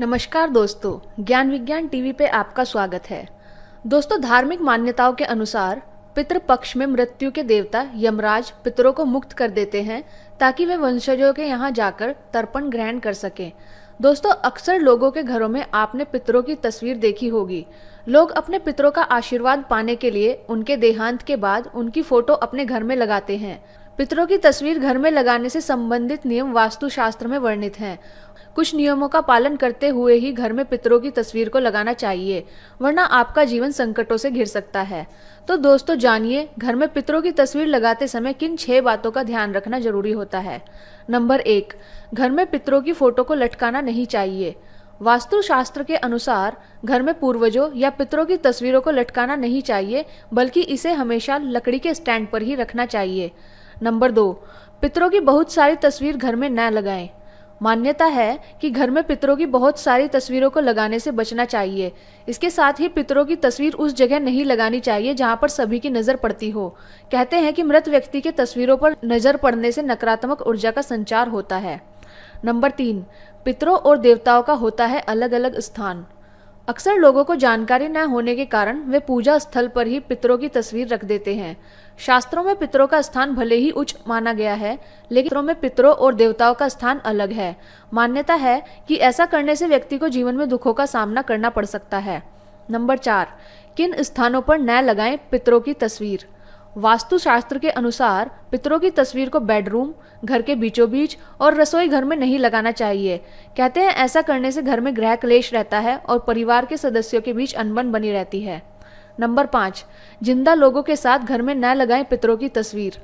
नमस्कार दोस्तों ज्ञान विज्ञान टीवी पे आपका स्वागत है दोस्तों धार्मिक मान्यताओं के अनुसार पितृ पक्ष में मृत्यु के देवता यमराज पितरों को मुक्त कर देते हैं ताकि वे वंशजों के यहाँ जाकर तर्पण ग्रहण कर सकें दोस्तों अक्सर लोगों के घरों में आपने पितरों की तस्वीर देखी होगी लोग अपने पितरों का आशीर्वाद पाने के लिए उनके देहांत के बाद उनकी फोटो अपने घर में लगाते हैं पितरों की तस्वीर घर में लगाने से संबंधित नियम वास्तुशास्त्र में वर्णित हैं कुछ नियमों का पालन करते हुए ही घर में पितरों की तस्वीर को लगाना चाहिए वरना आपका जीवन संकटों से घिर सकता है तो दोस्तों जानिए घर में पितरों की तस्वीर लगाते समय किन छह बातों का ध्यान रखना जरूरी होता है नंबर एक घर में पितरों की फोटो को लटकाना नहीं चाहिए वास्तुशास्त्र के अनुसार घर में पूर्वजों या पितरों की तस्वीरों को लटकाना नहीं चाहिए बल्कि इसे हमेशा लकड़ी के स्टैंड पर ही रखना चाहिए नंबर दो पितरों की बहुत सारी तस्वीर घर में न लगाएं मान्यता है कि घर में पितरों की बहुत सारी तस्वीरों को लगाने से बचना चाहिए इसके साथ ही पितरों की तस्वीर उस जगह नहीं लगानी चाहिए जहां पर सभी की नज़र पड़ती हो कहते हैं कि मृत व्यक्ति के तस्वीरों पर नज़र पड़ने से नकारात्मक ऊर्जा का संचार होता है नंबर तीन पितरों और देवताओं का होता है अलग अलग स्थान अक्सर लोगों को जानकारी न होने के कारण वे पूजा स्थल पर ही पितरों की तस्वीर रख देते हैं शास्त्रों में पितरों का स्थान भले ही उच्च माना गया है लेकिन पितरों में पितरों और देवताओं का स्थान अलग है मान्यता है कि ऐसा करने से व्यक्ति को जीवन में दुखों का सामना करना पड़ सकता है नंबर चार किन स्थानों पर न लगाएं पितरों की तस्वीर वास्तुशास्त्र के अनुसार पितरों की तस्वीर को बेडरूम घर के बीचों बीच और रसोई घर में नहीं लगाना चाहिए कहते हैं ऐसा करने से घर में ग्रह क्लेश रहता है और परिवार के सदस्यों के बीच अनबन बनी रहती है नंबर पाँच जिंदा लोगों के साथ घर में न लगाएं पितरों की तस्वीर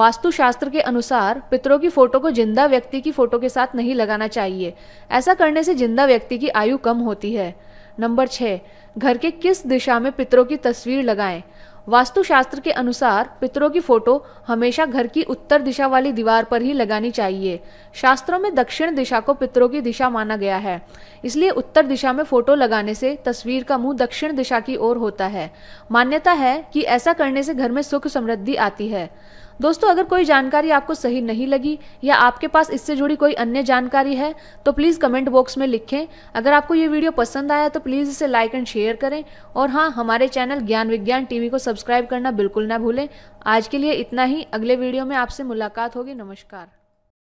वास्तुशास्त्र के अनुसार पितरों की फोटो को जिंदा व्यक्ति की फोटो के साथ नहीं लगाना चाहिए ऐसा करने से जिंदा व्यक्ति की आयु कम होती है नंबर छः घर के किस दिशा में पितरों की तस्वीर लगाएं वास्तुशास्त्र के अनुसार पितरों की फोटो हमेशा घर की उत्तर दिशा वाली दीवार पर ही लगानी चाहिए शास्त्रों में दक्षिण दिशा को पितरों की दिशा माना गया है इसलिए उत्तर दिशा में फोटो लगाने से तस्वीर का मुंह दक्षिण दिशा की ओर होता है मान्यता है कि ऐसा करने से घर में सुख समृद्धि आती है दोस्तों अगर कोई जानकारी आपको सही नहीं लगी या आपके पास इससे जुड़ी कोई अन्य जानकारी है तो प्लीज़ कमेंट बॉक्स में लिखें अगर आपको ये वीडियो पसंद आया तो प्लीज़ इसे लाइक एंड शेयर करें और हाँ हमारे चैनल ज्ञान विज्ञान टीवी को सब्सक्राइब करना बिल्कुल ना भूलें आज के लिए इतना ही अगले वीडियो में आपसे मुलाकात होगी नमस्कार